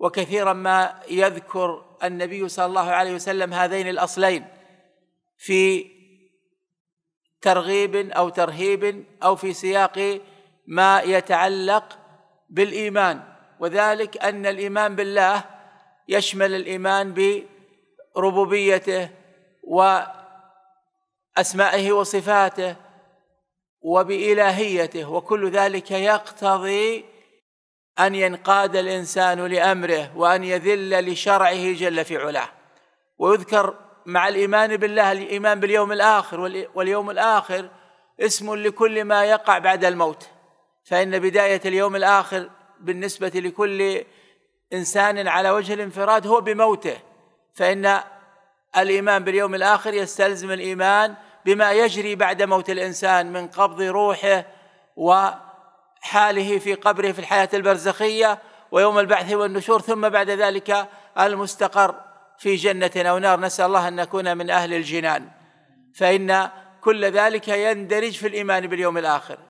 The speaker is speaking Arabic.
وكثيرا ما يذكر النبي صلى الله عليه وسلم هذين الاصلين في ترغيب او ترهيب او في سياق ما يتعلق بالايمان وذلك ان الايمان بالله يشمل الايمان بربوبيته واسمائه وصفاته وبالهيته وكل ذلك يقتضي أن ينقاد الإنسان لأمره وأن يذل لشرعه جل في علاه ويذكر مع الإيمان بالله الإيمان باليوم الآخر واليوم الآخر اسم لكل ما يقع بعد الموت فإن بداية اليوم الآخر بالنسبة لكل إنسان على وجه الانفراد هو بموته فإن الإيمان باليوم الآخر يستلزم الإيمان بما يجري بعد موت الإنسان من قبض روحه و حاله في قبره في الحياة البرزخية ويوم البعث والنشور ثم بعد ذلك المستقر في جنة أو نار نسأل الله أن نكون من أهل الجنان فإن كل ذلك يندرج في الإيمان باليوم الآخر